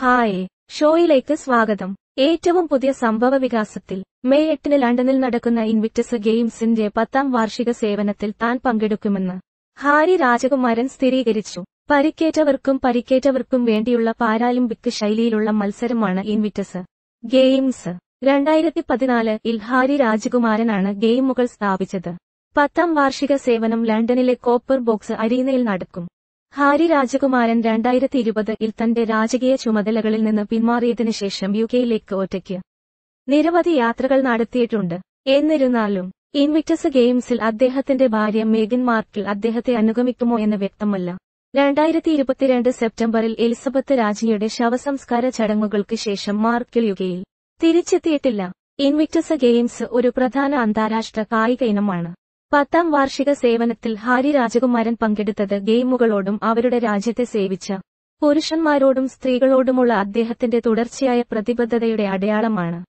hi ഷോയിലേക്ക് സ്വാഗതം ഏറ്റവും പുതിയ സംഭവ വികാസത്തിൽ മെയ് എട്ടിന് ലണ്ടനിൽ നടക്കുന്ന ഇൻവിക്ടസ് ഗെയിംസിന്റെ പത്താം വാർഷിക സേവനത്തിൽ താൻ പങ്കെടുക്കുമെന്ന് ഹാരി രാജകുമാരൻ സ്ഥിരീകരിച്ചു പരിക്കേറ്റവർക്കും പരിക്കേറ്റവർക്കും വേണ്ടിയുള്ള പാരാലിമ്പിക് ശൈലിയിലുള്ള മത്സരമാണ് ഇൻവിക്ടസ് ഗെയിംസ് രണ്ടായിരത്തി പതിനാല് ഇൽഹാരി രാജകുമാരനാണ് ഗെയിമുകൾ സ്ഥാപിച്ചത് പത്താം വാർഷിക സേവനം ലണ്ടനിലെ കോപ്പർ ബോക്സ് അരീനയിൽ നടക്കും ഹാരി രാജകുമാരൻ രണ്ടായിരത്തി ഇരുപതിൽ തന്റെ രാജകീയ ചുമതലകളിൽ നിന്ന് പിന്മാറിയതിനു ശേഷം യു കെയിലേക്ക് ഒറ്റയ്ക്ക് നിരവധി യാത്രകൾ നടത്തിയിട്ടുണ്ട് എന്നിരുന്നാലും ഇൻവിക്ടസ് ഗെയിംസിൽ അദ്ദേഹത്തിന്റെ ഭാര്യ മേഗൻ മാർക്കിൾ അദ്ദേഹത്തെ അനുഗമിക്കുമോ എന്ന് വ്യക്തമല്ല രണ്ടായിരത്തി ഇരുപത്തിരണ്ട് സെപ്റ്റംബറിൽ എലിസബത്ത് രാജിയുടെ ശവസംസ്കാര ചടങ്ങുകൾക്ക് ശേഷം മാർക്കിൾ യുകയിൽ തിരിച്ചെത്തിയിട്ടില്ല ഇൻവിക്ടസ് ഗെയിംസ് ഒരു പ്രധാന അന്താരാഷ്ട്ര കായിക ഇനമാണ് പത്താം വാർഷിക സേവനത്തിൽ ഹാരി രാജകുമാരൻ പങ്കെടുത്തത് ഗെയിമുകളോടും അവരുടെ രാജ്യത്തെ സേവിച്ച പുരുഷന്മാരോടും സ്ത്രീകളോടുമുള്ള അദ്ദേഹത്തിന്റെ തുടർച്ചയായ പ്രതിബദ്ധതയുടെ അടയാളമാണ്